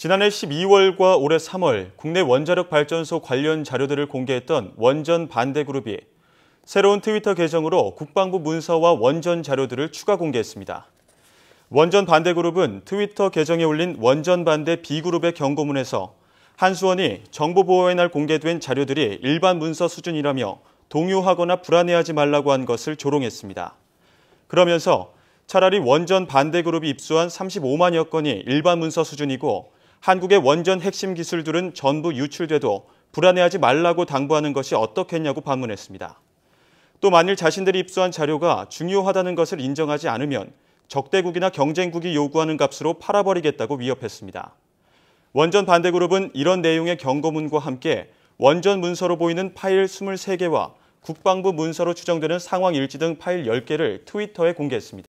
지난해 12월과 올해 3월 국내 원자력 발전소 관련 자료들을 공개했던 원전 반대 그룹이 새로운 트위터 계정으로 국방부 문서와 원전 자료들을 추가 공개했습니다. 원전 반대 그룹은 트위터 계정에 올린 원전 반대 B그룹의 경고문에서 한수원이 정보보호의 날 공개된 자료들이 일반 문서 수준이라며 동요하거나 불안해하지 말라고 한 것을 조롱했습니다. 그러면서 차라리 원전 반대 그룹이 입수한 35만여 건이 일반 문서 수준이고 한국의 원전 핵심 기술들은 전부 유출돼도 불안해하지 말라고 당부하는 것이 어떻겠냐고 반문했습니다. 또 만일 자신들이 입수한 자료가 중요하다는 것을 인정하지 않으면 적대국이나 경쟁국이 요구하는 값으로 팔아버리겠다고 위협했습니다. 원전 반대그룹은 이런 내용의 경고문과 함께 원전 문서로 보이는 파일 23개와 국방부 문서로 추정되는 상황 일지 등 파일 10개를 트위터에 공개했습니다.